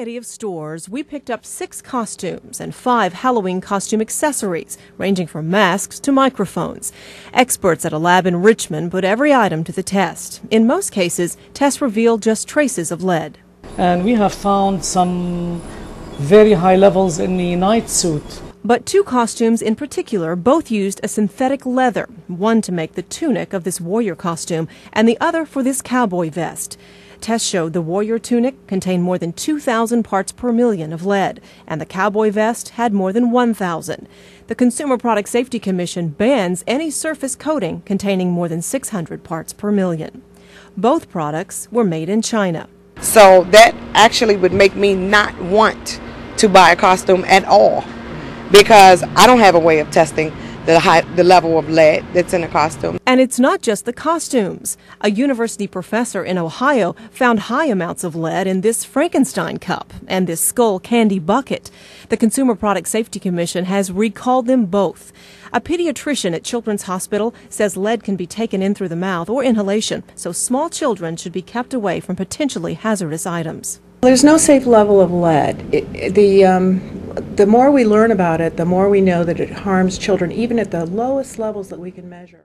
variety of stores, we picked up six costumes and five Halloween costume accessories, ranging from masks to microphones. Experts at a lab in Richmond put every item to the test. In most cases, tests revealed just traces of lead. And we have found some very high levels in the night suit. But two costumes in particular both used a synthetic leather, one to make the tunic of this warrior costume, and the other for this cowboy vest. Tests showed the warrior tunic contained more than 2,000 parts per million of lead, and the cowboy vest had more than 1,000. The Consumer Product Safety Commission bans any surface coating containing more than 600 parts per million. Both products were made in China. So that actually would make me not want to buy a costume at all because I don't have a way of testing the, high, the level of lead that's in the costume. And it's not just the costumes. A university professor in Ohio found high amounts of lead in this Frankenstein cup and this skull candy bucket. The Consumer Product Safety Commission has recalled them both. A pediatrician at Children's Hospital says lead can be taken in through the mouth or inhalation, so small children should be kept away from potentially hazardous items. There's no safe level of lead. It, the um, the more we learn about it, the more we know that it harms children, even at the lowest levels that we can measure.